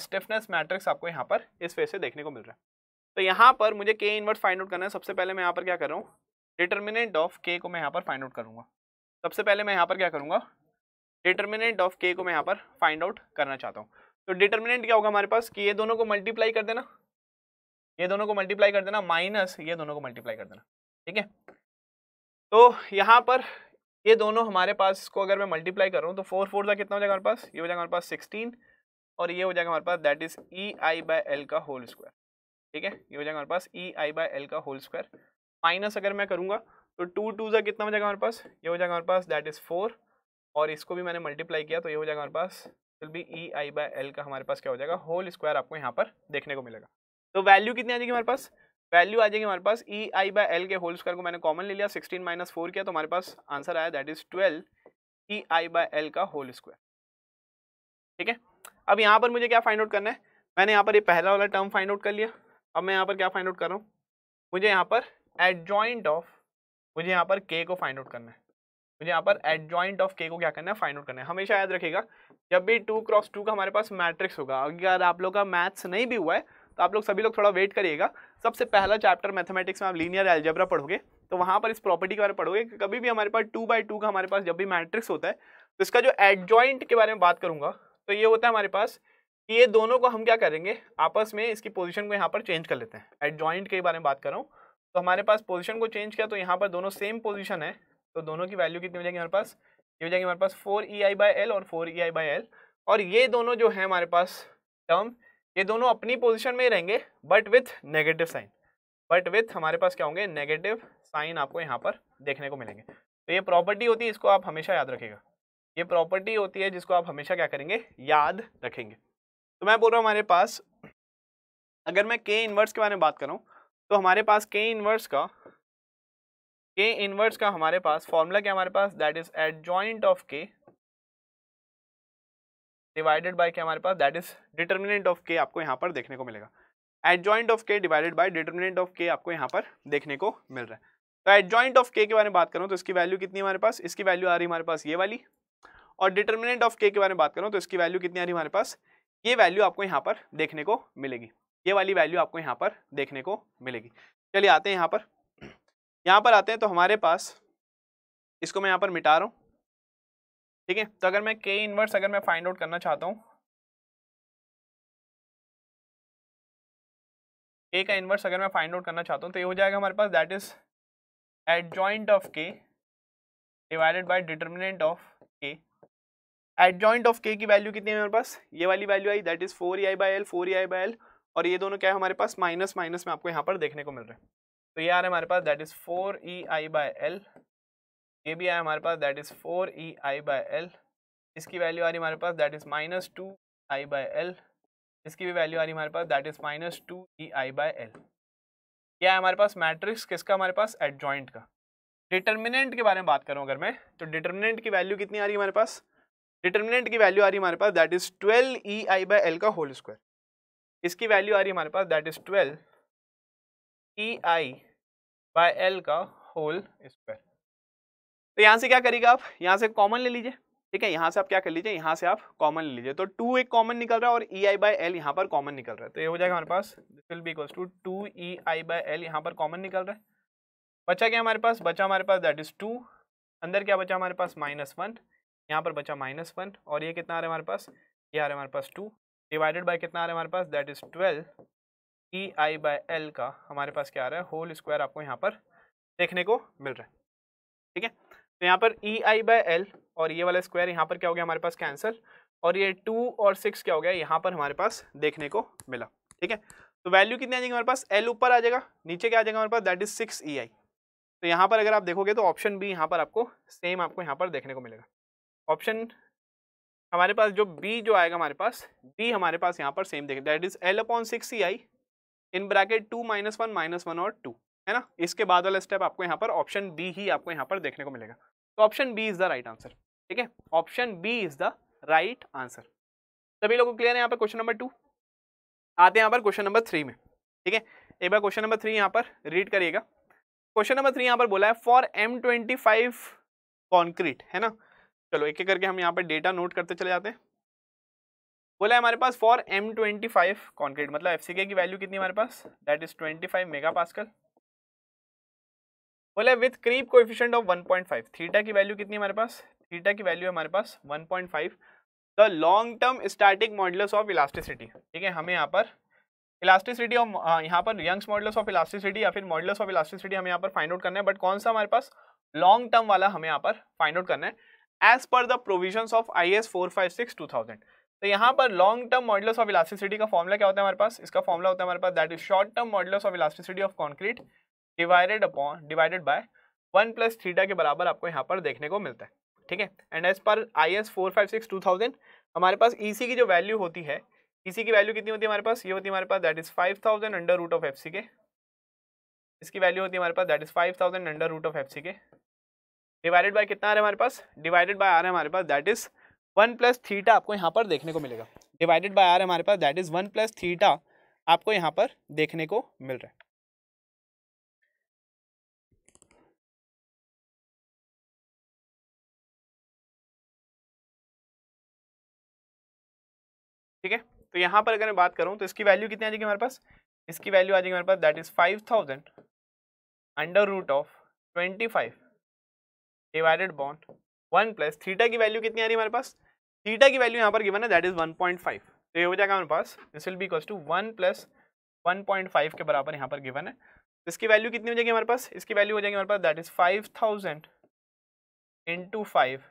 स्टिफनेस मैट्रिक्स आपको यहाँ पर इस वे से देखने को मिल रहा है तो यहाँ पर मुझे के इनवर्स फाइंड आउट करना है सबसे पहले मैं यहाँ पर क्या कर रहा हूँ डिटर्मिनेंट ऑफ के को मैं यहाँ पर फाइंड आउट करूँगा सबसे पहले मैं यहाँ पर क्या करूँगा डिटर्मिनेंट ऑफ के को मैं यहाँ पर फाइंड आउट करना चाहता हूँ तो डिटर्मिनेंट क्या होगा हमारे पास कि ये दोनों को मल्टीप्लाई कर देना ये दोनों को मल्टीप्लाई कर देना माइनस ये दोनों को मल्टीप्लाई कर देना ठीक है तो यहाँ पर ये दोनों हमारे पास इसको अगर मैं मल्टीप्लाई कर रहा हूँ तो फोर फोर का कितना हो जाएगा हमारे पास ये हो जाएगा हमारे पास सिक्सटीन और ये हो जाएगा हमारे पास that is E I by L का होल स्क्वायर ठीक है ये हो जाएगा हमारे पास ई आई बाई एल का होल स्क्वायर माइनस अगर मैं करूँगा तो टू टू जो कितना हो जाएगा हमारे पास ये हो जाएगा हमारे पास दैट इज़ फोर और इसको भी मैंने मल्टीप्लाई किया तो ये हो जाएगा हमारे पास will be E I by L का हमारे पास क्या हो जाएगा होल स्क्वायर आपको यहाँ पर देखने को मिलेगा तो वैल्यू कितनी आ जाएगी हमारे पास वैल्यू आ जाएगी हमारे पास ई आई बाई एल के होल स्क्वायर को मैंने कॉमन ले लिया सिक्सटीन माइनस फोर किया तो हमारे पास आंसर आया that is twelve E I by L का होल स्क्वायर ठीक है अब यहाँ पर मुझे क्या फाइंड आउट करना है मैंने यहाँ पर ये पहला वाला टर्म फाइंड आउट कर लिया अब मैं यहाँ पर क्या फाइंड आउट कर रहा हूँ मुझे यहाँ पर एडजॉइंट ऑफ मुझे यहाँ पर के को फाइंड आउट करना है मुझे यहाँ पर एडजॉइंट ऑफ के को क्या करना है फाइंड आउट करना है हमेशा याद रखिएगा जब भी टू क्रॉस टू का हमारे पास मैट्रिक्स होगा अगर आप लोग का मैथ्स नहीं भी हुआ है तो आप लोग सभी लोग थोड़ा वेट करिएगा सबसे पहला चैप्टर मैथमेटिक्स में आप लीनियर एल्जेब्रा पढ़ोगे तो वहाँ पर इस प्रॉपर्टी के बारे में पढ़ोगे कि कभी भी हमारे पास टू बाई टू का हमारे पास जब भी मैट्रिक्स होता है तो इसका जो एडजॉइंट के बारे में बात करूँगा तो ये होता है हमारे पास कि ये दोनों को हम क्या करेंगे आपस में इसकी पोजीशन को यहाँ पर चेंज कर लेते हैं एट जॉइंट के बारे में बात कर रहा हूँ तो हमारे पास पोजीशन को चेंज किया तो यहाँ पर दोनों सेम पोजीशन है तो दोनों की वैल्यू कितनी हो जाएगी हमारे पास ये हो जाएगी हमारे पास four E I by L और four E I by L और ये दोनों जो है हमारे पास टर्म ये दोनों अपनी पोजिशन में ही रहेंगे but with negative sign but with हमारे पास क्या होंगे नेगेटिव साइन आपको यहाँ पर देखने को मिलेंगे तो ये प्रॉपर्टी होती है इसको आप हमेशा याद रखेगा ये प्रॉपर्टी होती है जिसको आप हमेशा क्या करेंगे याद रखेंगे तो मैं बोल रहा हूँ हमारे पास अगर मैं के इन्वर्स के बारे में बात करूँ तो हमारे पास के इन्वर्स का के इन्वर्स का हमारे पास फॉर्मूला क्या हमारे पास that is joint of K divided by क्या हमारे पास that is determinant of K आपको यहाँ पर देखने को मिलेगा adjoint of K divided by determinant of K आपको यहाँ पर देखने को मिल रहा है तो एट जॉइंट ऑफ के के बारे में बात करूँ तो इसकी वैल्यू कितनी हमारे पास इसकी वैल्यू आ रही है हमारे पास ये वाली और डिटर्मिनेंट ऑफ के के बारे में बात करूँ तो इसकी वैल्यू कितनी आ रही है हमारे पास ये वैल्यू आपको यहाँ पर देखने को मिलेगी ये वाली वैल्यू आपको यहाँ पर देखने को मिलेगी चलिए आते हैं यहाँ पर यहाँ पर आते हैं तो हमारे पास इसको मैं यहाँ पर मिटा रहा हूँ ठीक है तो अगर मैं के इनवर्स अगर मैं फाइंड आउट करना चाहता हूँ ए का इन्वर्स अगर मैं फाइंड आउट करना चाहता हूँ तो ये हो जाएगा हमारे पास that is adjoint of K divided by determinant of adjoint of K की वैल्यू कितनी है मेरे पास ये वाली वैल्यू आई that is four E I by L four E I by L और ये दोनों क्या है हमारे पास माइनस माइनस में आपको यहाँ पर देखने को मिल रहा है तो ये आ रहा है हमारे पास that is four E I by L ये भी आया हमारे पास that is four E I by L इसकी वैल्यू आ रही हमारे पास that is minus two I by L इसकी भी वैल्यू आ रही हमारे पास that is minus two E I by L ये आया हमारे पास मैट्रिक्स किसका हमारे पास एडजॉइंट का डिटर्मिनेंट के बारे में बात करूँ अगर मैं तो डिटर्मिनेंट की वैल्यू कितनी आ रही है हमारे पास डिटर्मिनेंट की वैल्यू आ रही है हमारे पास that is twelve E I by L का होल स्क्वायर इसकी वैल्यू आ रही है हमारे पास that is twelve E I by L का होल स्क्वायर तो यहाँ से क्या करिएगा आप यहाँ से कॉमन ले लीजिए ठीक है यहाँ से आप क्या कर लीजिए यहाँ से आप कॉमन ले लीजिए तो टू एक कॉमन निकल रहा है और ई आई बाई एल यहाँ पर कॉमन निकल रहा है तो ये हो जाएगा हमारे पास this will be equals to two E I by L यहाँ पर कॉमन निकल रहा है बचा क्या हमारे पास बचा हमारे पास दैट इज टू अंदर क्या बचा हमारे पास माइनस वन यहाँ पर बचा माइनस वन और ये कितना आ रहा है हमारे पास ये आ रहा है हमारे पास टू डिवाइडेड बाय कितना आ रहा है हमारे पास that is twelve E e I by L का हमारे पास क्या आ रहा है होल स्क्वायर आपको यहाँ पर देखने को मिल रहा है ठीक है तो यहाँ पर E e I by L और ये वाला स्क्वायर यहाँ पर क्या हो गया हमारे पास कैंसिल और ये टू और सिक्स क्या हो गया यहाँ पर हमारे पास देखने को मिला ठीक है तो वैल्यू कितनी आ जाएगी हमारे पास एल ऊपर आ जाएगा नीचे क्या आ जाएगा हमारे पास that is six E e I तो यहाँ पर अगर आप देखोगे तो ऑप्शन बी यहाँ पर आपको सेम आपको यहाँ पर देखने को मिलेगा ऑप्शन हमारे पास जो बी जो आएगा हमारे पास बी हमारे पास यहाँ पर सेम देखें that is L upon six C I in bracket two minus one minus one और टू है ना इसके बाद वाला स्टेप आपको यहाँ पर ऑप्शन बी ही आपको यहाँ पर देखने को मिलेगा तो option B is the right answer ठीक है option B is the right answer सभी लोगों को क्लियर है यहाँ पर क्वेश्चन नंबर टू आते हैं यहाँ पर क्वेश्चन नंबर थ्री में ठीक है एक बार क्वेश्चन नंबर थ्री यहाँ पर रीड करिएगा क्वेश्चन नंबर थ्री यहाँ पर बोला है for M twenty five concrete है ना चलो एक एक करके हम यहाँ पे डेटा नोट करते चले जाते हैं बोला है हमारे पास for M twenty five concrete मतलब एफ की वैल्यू कितनी हमारे पास that is twenty five mega pascal बोला with creep coefficient of five theta की वैल्यू कितनी हमारे पास थीटा की वैल्यू हमारे पास five the long term static modulus of elasticity ठीक है हमें यहाँ पर इलास्टिसिटी हाँ, ऑफ यहाँ पर यंग्स मॉडल्स ऑफ इलास्टिसिटी या फिर मॉडल्स ऑफ इलास्टिसिटी हमें यहाँ पर फाइंड आउट करना है बट कौन सा हमारे पास लॉन्ग टर्म वाला हमें यहाँ पर फाइंड आउट करना है as per the provision of I S four five six two thousand तो यहाँ पर long term modulus of elasticity का फॉर्मला क्या होता है हमारे पास इसका फॉर्मला होता है हमारे पास that is short term modulus of elasticity of concrete divided upon divided by one plus theta के बराबर आपको यहाँ पर देखने को मिलता है ठीक है and as per I S four five six two thousand हमारे पास ई e सी की जो वैल्यू होती है ई e सी की वैल्यू कितनी होती है हमारे पास ये होती है हमारे पास that is five thousand under root of F C K इसकी वैल्यू होती है हमारे पास that is five thousand under root of F C K divided by कितना आ रहा है हमारे पास डिवाइडेड बाय आ रहा है हमारे पास that is one plus theta आपको यहाँ पर देखने को मिलेगा डिवाइडेड बाय आर हमारे पास that is one plus theta आपको यहाँ पर देखने को मिल रहा है ठीक है तो यहाँ पर अगर मैं बात करूँ तो इसकी वैल्यू कितनी आ जाएगी हमारे पास इसकी वैल्यू आ जाएगी हमारे पास that is five thousand under root of twenty five divided bond one plus theta की वैल्यू कितनी आ रही है हमारे पास थीटा की वैल्यू यहाँ पर गिवन है that is one point five तो ये हो जाएगा हमारे पास this will be two one plus one point five के बराबर यहाँ पर गिवन है तो इसकी वैल्यू कितनी हो जाएगी हमारे पास इसकी वैल्यू हो जाएगी हमारे पास that is five thousand into five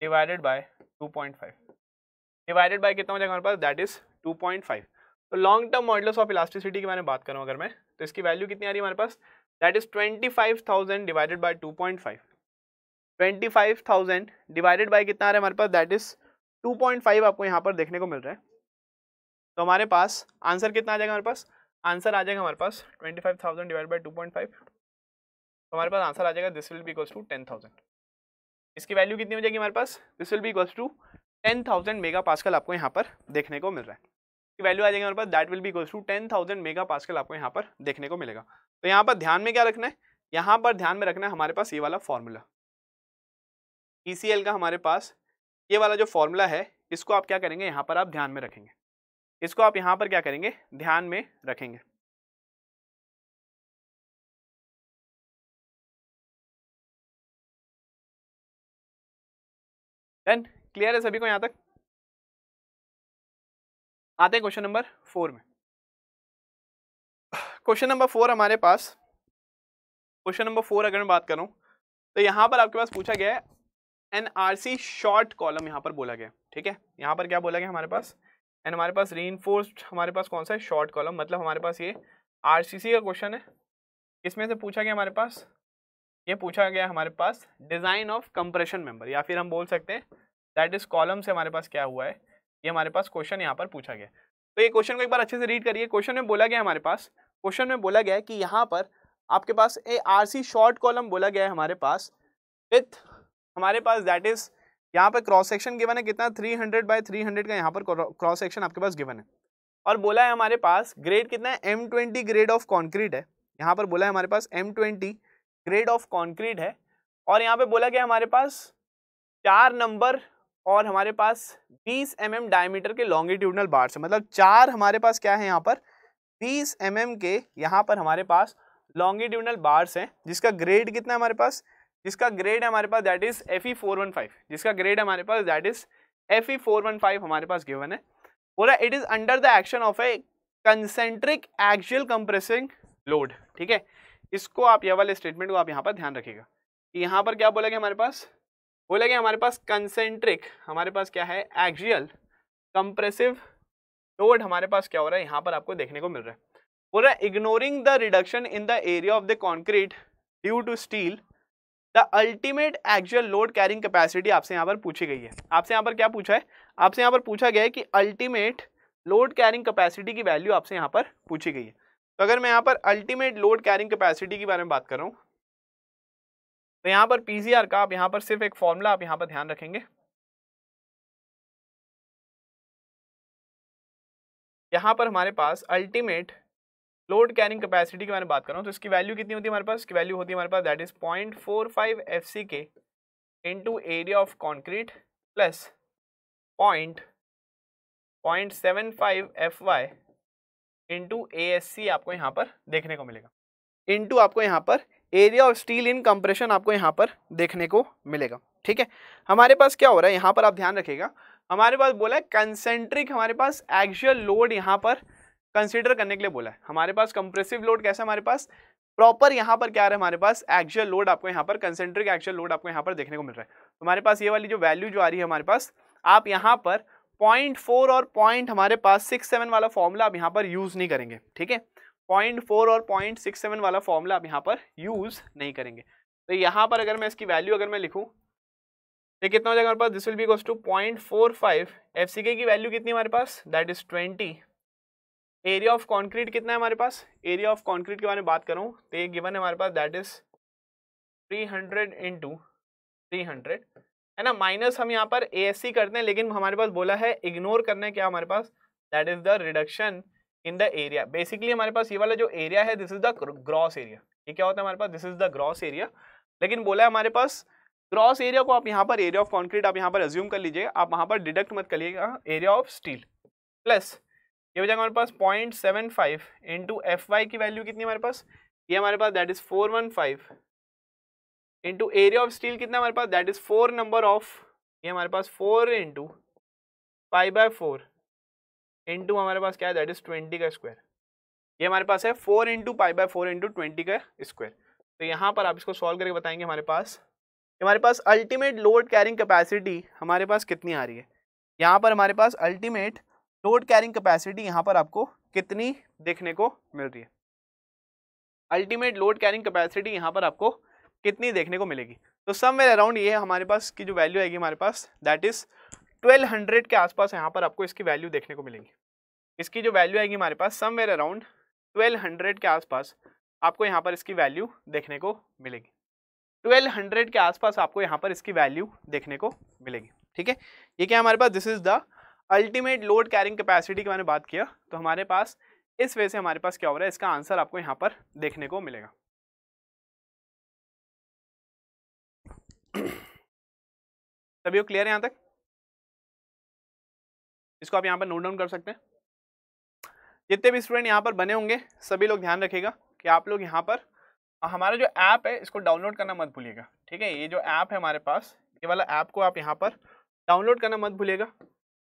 divided by two point five divided by कितना हो जाएगा हमारे पास that is two point five तो long term modulus of elasticity के बारे में बात करूँ अगर मैं तो इसकी वैल्यू कितनी आ रही है हमारे पास that is twenty five thousand divided by two point five twenty five thousand divided by कितना आ रहा है हमारे पास that is two point five आपको यहाँ पर देखने को मिल रहा है तो हमारे पास आंसर कितना आ जाएगा हमारे पास आंसर आ जाएगा हमारे पास twenty five thousand divide by two point five तो हमारे पास आंसर आ जाएगा this will be equals to ten thousand इसकी वैल्यू कितनी हो जाएगी हमारे पास this will be equals to ten thousand mega pascal आपको यहाँ पर देखने को मिल रहा है इसकी वैल्यू आ जाएगी हमारे पास that will be equals to ten thousand mega pascal आपको यहाँ पर देखने को मिलेगा तो यहाँ पर ध्यान में क्या रखना है यहाँ पर ध्यान में रखना है हमारे पास ये वाला फॉर्मूला ई e का हमारे पास ये वाला जो फॉर्मूला है इसको आप क्या करेंगे यहाँ पर आप ध्यान में रखेंगे इसको आप यहाँ पर क्या करेंगे ध्यान में रखेंगे देन क्लियर है सभी को यहाँ तक आते हैं क्वेश्चन नंबर फोर में क्वेश्चन नंबर फोर हमारे पास क्वेश्चन नंबर फोर अगर मैं बात करूँ तो यहाँ पर आपके पास पूछा गया है N R C short column यहाँ पर बोला गया ठीक है यहाँ पर क्या बोला गया हमारे पास एंड हमारे पास री हमारे पास कौन सा है शॉर्ट कॉलम मतलब हमारे पास ये आर का क्वेश्चन है इसमें से पूछा गया हमारे पास ये पूछा गया हमारे पास डिज़ाइन ऑफ कंप्रेशन मेंबर या फिर हम बोल सकते हैं दैट इज़ कॉलम से हमारे पास क्या हुआ है ये हमारे पास क्वेश्चन यहाँ पर पूछा गया तो ये क्वेश्चन को एक बार अच्छे से रीड करिए क्वेश्चन में बोला गया हमारे पास क्वेश्चन में बोला गया है कि यहाँ पर आपके पास A R C short column बोला गया है हमारे पास विथ हमारे पास दैट इज यहाँ पर क्रॉस सेक्शन गिवन है कितना 300 हंड्रेड बाई थ्री का यहाँ पर क्रॉस सेक्शन आपके पास गिवन है और बोला है हमारे पास ग्रेड कितना है M twenty grade of concrete है यहाँ पर बोला है हमारे पास M twenty grade of concrete है और यहाँ पे बोला गया हमारे पास चार नंबर और हमारे पास 20 एम mm डायमीटर के लॉन्गिट्यूडनल बार्स है मतलब चार हमारे पास क्या है यहाँ पर 20 एम mm के यहाँ पर हमारे पास लॉन्गिट्यूडनल बार्स हैं जिसका ग्रेड कितना है हमारे पास जिसका ग्रेड हमारे पास that is F E four one five जिसका ग्रेड हमारे पास that is F E four one five हमारे पास गिवन है बोला it is under the action of a concentric axial compressing load ठीक है इसको आप यह वाले स्टेटमेंट को आप यहाँ पर ध्यान रखिएगा यहाँ पर क्या बोला गया हमारे पास बोला गया हमारे पास कंसेंट्रिक हमारे पास क्या है एक्जुअल कंप्रेसिव लोड हमारे पास क्या हो रहा है यहाँ पर आपको देखने को मिल रहा है बोल रहा है ignoring the reduction in the area of the concrete due to steel the ultimate axial load carrying capacity आपसे यहाँ पर पूछी गई है आपसे यहाँ पर क्या पूछा है आपसे यहाँ पर पूछा गया है कि अल्टीमेट लोड कैरिंग कैपेसिटी की वैल्यू आपसे यहाँ पर पूछी गई है तो अगर मैं यहाँ पर अल्टीमेट लोड कैरिंग कैपेसिटी के बारे में बात कर रहा हूँ तो यहाँ पर पीजीआर का आप यहाँ पर सिर्फ एक फॉर्मूला आप यहाँ पर ध्यान रखेंगे यहाँ पर हमारे पास अल्टीमेट लोड कैरिंग कैपेसिटी की मैंने बात कर रहा हूँ तो इसकी वैल्यू कितनी होती है हमारे पास इसकी वैल्यू होती है हमारे पास that is point four five F C K into area of concrete plus point point seven five F Y into A S C आपको यहाँ पर देखने को मिलेगा इंटू आपको यहाँ पर area of steel in compression आपको यहाँ पर देखने को मिलेगा ठीक है हमारे पास क्या हो रहा है यहाँ पर आप ध्यान रखिएगा हमारे पास बोला है कंसेंट्रिक हमारे पास एक्चुअल लोड यहाँ पर कंसिडर करने के लिए बोला है हमारे पास कंप्रेसिव लोड कैसा हमारे पास प्रॉपर यहाँ पर क्या है हमारे पास एक्चुअल लोड आपको यहाँ पर कंसेंट्रिक एक्चुअल लोड आपको यहाँ पर देखने को मिल रहा है हमारे पास ये वाली जो वैल्यू जो आ रही है हमारे पास आप यहाँ पर पॉइंट फोर और पॉइंट हमारे पास सिक्स सेवन वाला फॉर्मूला आप यहाँ पर यूज़ नहीं करेंगे ठीक है पॉइंट फोर और पॉइंट सिक्स सेवन वाला फॉर्मूला आप यहाँ पर यूज़ नहीं करेंगे तो यहाँ पर अगर मैं इसकी वैल्यू अगर मैं लिखूँ तो कितना हो जाएगा हमारे पास this will be equals to point four five F C K की वैल्यू कितनी हमारे पास that is twenty area of concrete कितना है हमारे पास एरिया ऑफ कॉन्क्रीट के बारे में बात करूँ तो ये गिवन है हमारे पास that is three hundred in three hundred है ना माइनस हम यहाँ पर ए करते हैं लेकिन हमारे पास बोला है इग्नोर करना है क्या हमारे पास that is the reduction in the area basically हमारे पास ये वाला जो एरिया है this is the gross area ये क्या होता है हमारे पास this is the gross area लेकिन बोला है हमारे पास ग्रॉस एरिया को आप यहाँ पर एरिया ऑफ कॉन्क्रीट आप यहाँ पर रज्यूम कर लीजिए आप वहाँ पर डिडक्ट मत कर एरिया ऑफ स्टील प्लस ये हो जाएगा हमारे पास point seven five into F Y की वैल्यू कितनी हमारे पास ये हमारे पास that is four one five into area of steel कितना हमारे पास that is four number of ये हमारे पास four into five by four into हमारे पास क्या है दैट इज़ ट्वेंटी का स्क्वायर ये हमारे पास है four into five by four into twenty का स्क्वायर तो यहाँ पर आप इसको सॉल्व करके बताएंगे हमारे पास हमारे पास अल्टीमेट लोड कैरिंग कैपेसिटी हमारे पास कितनी आ रही है यहाँ पर हमारे पास अल्टीमेट लोड कैरिंग कैपेसिटी यहाँ पर आपको कितनी देखने को मिल रही है अल्टीमेट लोड कैरिंग कैपेसिटी यहाँ पर आपको कितनी देखने को मिलेगी तो समवेयर अराउंड ये हमारे पास की जो वैल्यू आएगी हमारे पास दैट इज़ ट्वेल्व हंड्रेड के आसपास यहाँ पर आपको इसकी वैल्यू देखने को मिलेगी इसकी जो वैल्यू आएगी हमारे पास समवेयर अराउंड ट्वेल्व हंड्रेड के आसपास आपको यहाँ पर इसकी वैल्यू देखने को मिलेगी ट्वेल्व हंड्रेड के आसपास आपको यहाँ पर इसकी वैल्यू देखने को मिलेगी ठीक है ये क्या हमारे पास this is the ultimate load carrying capacity की मैंने बात किया तो हमारे पास इस वे से हमारे पास क्या हो रहा है इसका आंसर आपको यहाँ पर देखने को मिलेगा सभी वो क्लियर है यहाँ तक इसको आप यहाँ पर नोट डाउन कर सकते हैं जितने भी स्टूडेंट यहाँ पर बने होंगे सभी लोग ध्यान रखिएगा कि आप लोग यहाँ पर हमारा जो ऐप है इसको डाउनलोड करना मत भूलिएगा ठीक है ये जो ऐप है हमारे पास ये वाला ऐप को आप यहाँ पर डाउनलोड करना मत भूलिएगा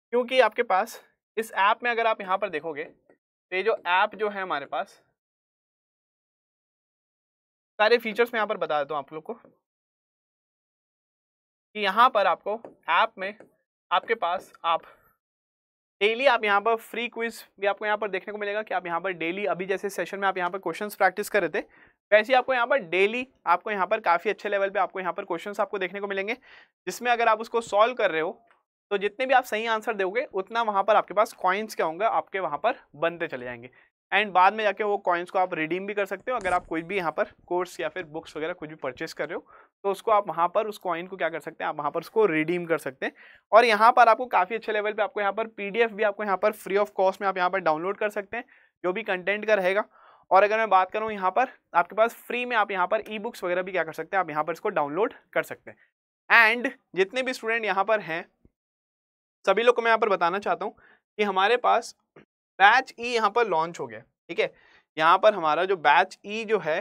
क्योंकि आपके पास इस ऐप में अगर आप यहाँ पर देखोगे तो ये जो ऐप जो है हमारे पास सारे फीचर्स में यहाँ पर बता देता हूँ आप लोग को कि यहाँ पर आपको ऐप में आपके पास आप डेली आप यहाँ पर फ्री क्विज भी आपको यहाँ पर देखने को मिलेगा कि आप यहाँ पर डेली अभी जैसे सेशन में आप यहाँ पर क्वेश्चंस प्रैक्टिस कर रहे थे वैसे आपको यहाँ पर डेली आपको यहाँ पर काफ़ी अच्छे लेवल पे आपको यहाँ पर क्वेश्चंस आपको देखने को मिलेंगे जिसमें अगर आप उसको सॉल्व कर रहे हो तो जितने भी आप सही आंसर दोगे उतना वहाँ पर आपके पास कॉइन्स क्या होंगे आपके वहाँ पर बनते चले जाएंगे एंड बाद में जाके वो कॉइन्स को आप रिडीम भी कर सकते हो अगर आप कोई भी यहाँ पर कोर्स या फिर बुक्स वगैरह कुछ भी परचेस कर रहे हो तो उसको आप वहाँ पर उस कॉइन को क्या कर सकते हैं आप वहाँ पर उसको रिडीम कर सकते हैं और यहाँ पर आपको काफ़ी अच्छे लेवल पर आपको यहाँ पर पी भी आपको यहाँ पर फ्री ऑफ कॉस्ट में आप यहाँ पर डाउनलोड कर सकते हैं जो भी कंटेंट का रहेगा और अगर मैं बात करूँ यहाँ पर आपके पास फ्री में आप यहाँ पर ई बुक्स वगैरह भी क्या कर सकते हैं आप यहाँ पर इसको डाउनलोड कर सकते हैं एंड जितने भी स्टूडेंट यहाँ पर हैं सभी लोग को मैं यहाँ पर बताना चाहता हूँ कि हमारे पास बैच ई यहाँ पर लॉन्च हो गया ठीक है यहाँ पर हमारा जो बैच ई जो है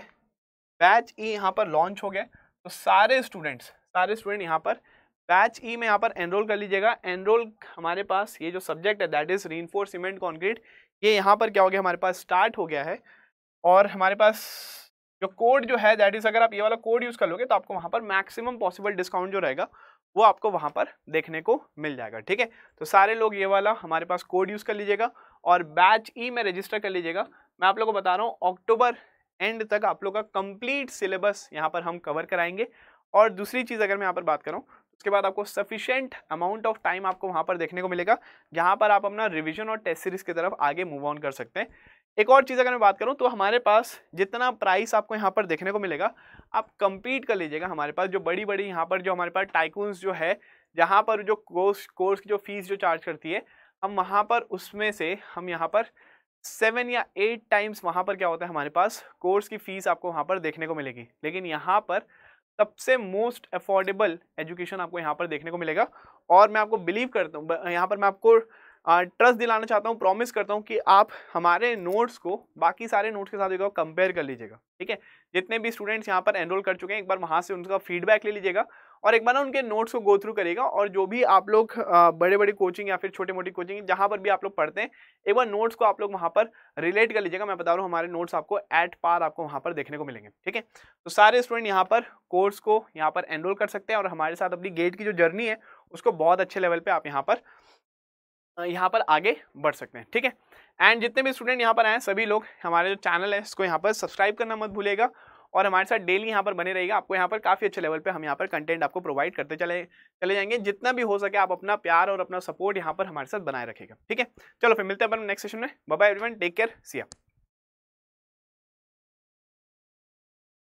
बैच ई यहाँ पर लॉन्च हो गया तो सारे स्टूडेंट्स सारे स्टूडेंट यहाँ पर बैच ई में यहाँ पर एनरोल कर लीजिएगा एनरोल हमारे पास ये जो सब्जेक्ट है दैट इज़ री सीमेंट कॉन्क्रीट ये यहाँ पर क्या हो गया हमारे पास स्टार्ट हो गया है और हमारे पास जो कोड जो है दैट इज़ अगर आप ये वाला कोड यूज़ कर लोगे तो आपको वहाँ पर मैक्सिमम पॉसिबल डिस्काउंट जो रहेगा वो आपको वहां पर देखने को मिल जाएगा ठीक है तो सारे लोग ये वाला हमारे पास कोड यूज़ कर लीजिएगा और बैच ई e में रजिस्टर कर लीजिएगा मैं आप लोग को बता रहा हूँ अक्टूबर एंड तक आप लोग का कंप्लीट सिलेबस यहाँ पर हम कवर कराएंगे और दूसरी चीज़ अगर मैं यहाँ पर बात करूँ उसके बाद आपको सफिशियंट अमाउंट ऑफ टाइम आपको वहाँ पर देखने को मिलेगा जहाँ पर आप अपना रिविजन और टेस्ट सीरीज़ की तरफ आगे मूव ऑन कर सकते हैं एक और चीज़ अगर मैं बात करूँ तो हमारे पास जितना प्राइस आपको यहाँ पर देखने को मिलेगा आप कंपीट कर लीजिएगा हमारे पास जो बड़ी बड़ी यहाँ पर जो हमारे पास टाइकून्स जो है जहाँ पर जो कोर्स कोर्स की जो फीस जो चार्ज करती है हम वहाँ पर उसमें से हम यहाँ पर सेवन या एट टाइम्स वहाँ पर क्या होता है हमारे पास कोर्स की फ़ीस आपको वहाँ पर देखने को मिलेगी लेकिन यहाँ पर सबसे मोस्ट अफोर्डेबल एजुकेशन आपको यहाँ पर देखने को मिलेगा और मैं आपको बिलीव करता हूँ यहाँ पर मैं आपको ट्रस्ट दिलाना चाहता हूँ प्रॉमिस करता हूँ कि आप हमारे नोट्स को बाकी सारे नोट्स के साथ एक बार कंपेयर कर लीजिएगा ठीक है जितने भी स्टूडेंट्स यहाँ पर एनरोल कर चुके हैं एक बार वहाँ से उनका फीडबैक ले लीजिएगा और एक बार ना उनके नोट्स को गो थ्रू करेगा और जो भी आप लोग बड़े बड़े कोचिंग या फिर छोटे मोटी कोचिंग जहाँ पर भी आप लोग पढ़ते हैं एक बार नोट्स को आप लोग वहाँ पर रिलेट कर लीजिएगा मैं बता रहा हूँ हमारे नोट्स आपको एट पार आपको वहाँ पर देखने को मिलेंगे ठीक है तो सारे स्टूडेंट यहाँ पर कोर्स को यहाँ पर एनरोल कर सकते हैं और हमारे साथ अपनी गेट की जो जर्नी है उसको बहुत अच्छे लेवल पर आप यहाँ पर यहाँ पर आगे बढ़ सकते हैं ठीक है एंड जितने भी स्टूडेंट यहाँ पर आए सभी लोग हमारे जो चैनल है इसको यहाँ पर सब्सक्राइब करना मत भूलेगा और हमारे साथ डेली यहाँ पर बने रहेगा आपको यहाँ पर काफ़ी अच्छे लेवल पे हम यहाँ पर कंटेंट आपको प्रोवाइड करते चले चले जाएंगे जितना भी हो सके आप अपना प्यार और अपना सपोर्ट यहाँ पर हमारे साथ बनाए रखेगा ठीक है चलो फिर मिलते हैं अपन नेक्स्ट सेशन में bye everyone take care Siya